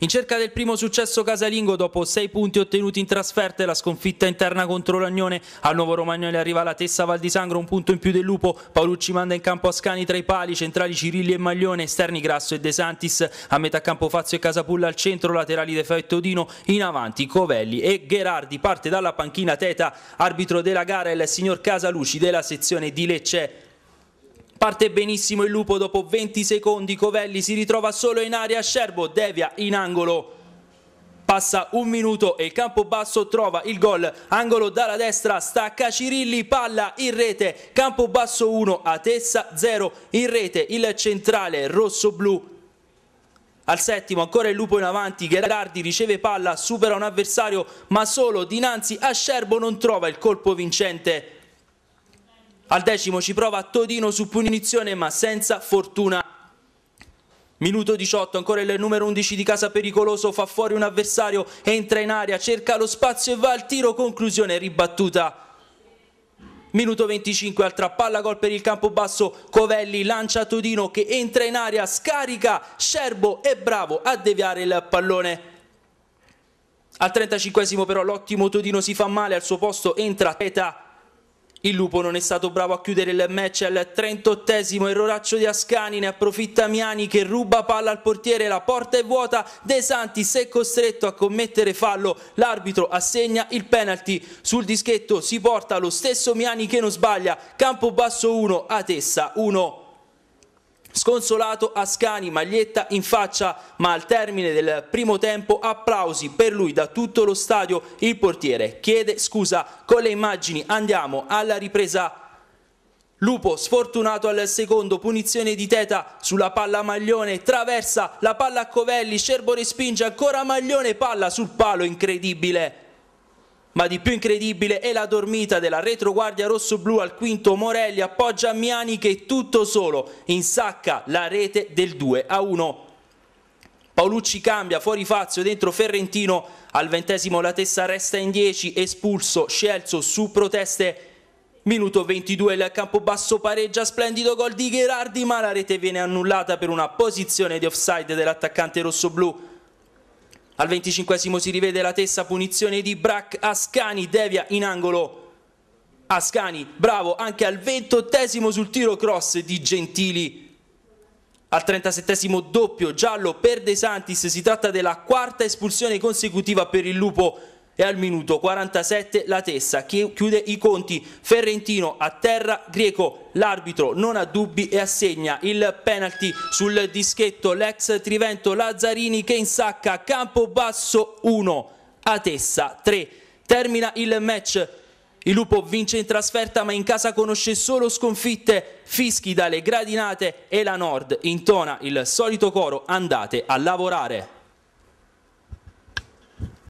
In cerca del primo successo casalingo, dopo sei punti ottenuti in trasferta e la sconfitta interna contro l'Agnone, al Nuovo Romagnoli arriva la Tessa Val di Sangro, un punto in più del Lupo, Paolucci manda in campo Ascani tra i pali, centrali Cirilli e Maglione, esterni Grasso e De Santis, a metà campo Fazio e Casapulla al centro, laterali De Feo e Todino, in avanti Covelli e Gherardi, parte dalla panchina Teta, arbitro della gara il signor Casaluci della sezione di Lecce. Parte benissimo il lupo dopo 20 secondi, Covelli si ritrova solo in aria, Scerbo devia in angolo. Passa un minuto e il campo basso trova il gol, angolo dalla destra, stacca Cirilli, palla in rete, campo basso 1, Atessa 0, in rete il centrale rosso-blu al settimo ancora il lupo in avanti, Gerardi riceve palla, supera un avversario ma solo dinanzi a Scerbo non trova il colpo vincente. Al decimo ci prova Todino su punizione ma senza fortuna. Minuto 18, ancora il numero 11 di casa pericoloso, fa fuori un avversario, entra in aria, cerca lo spazio e va al tiro, conclusione ribattuta. Minuto 25, altra palla gol per il campo basso, Covelli lancia Todino che entra in aria, scarica, Scerbo e bravo a deviare il pallone. Al 35 però l'ottimo Todino si fa male, al suo posto entra Teta. Il Lupo non è stato bravo a chiudere il match al 38esimo, erroraccio di Ascani, ne approfitta Miani che ruba palla al portiere, la porta è vuota, De Santis è costretto a commettere fallo, l'arbitro assegna il penalty, sul dischetto si porta lo stesso Miani che non sbaglia, campo basso 1, a Tessa 1. Sconsolato Ascani, maglietta in faccia, ma al termine del primo tempo applausi per lui da tutto lo stadio. Il portiere chiede scusa con le immagini. Andiamo alla ripresa Lupo sfortunato al secondo, punizione di Teta sulla palla Maglione, traversa la palla a Covelli, Cerbo respinge ancora Maglione, palla sul palo incredibile ma di più incredibile è la dormita della retroguardia rosso-blu al quinto Morelli appoggia Miani che tutto solo insacca la rete del 2 a 1. Paolucci cambia, fuori Fazio, dentro Ferrentino, al ventesimo la testa resta in 10, espulso Scelzo su proteste. Minuto 22 il campo basso pareggia, splendido gol di Gherardi ma la rete viene annullata per una posizione di offside dell'attaccante rossoblù. Al venticinquesimo si rivede la tessa punizione di Brac Ascani, devia in angolo Ascani, bravo anche al ventottesimo sul tiro cross di Gentili. Al trentasettesimo doppio giallo per De Santis, si tratta della quarta espulsione consecutiva per il Lupo e al minuto 47 la Tessa che chiude i conti. Ferrentino a terra, Greco l'arbitro non ha dubbi e assegna il penalty sul dischetto l'ex Trivento Lazzarini che insacca campo basso 1 a Tessa 3. Termina il match. Il Lupo vince in trasferta ma in casa conosce solo sconfitte, fischi dalle gradinate e la Nord intona il solito coro andate a lavorare.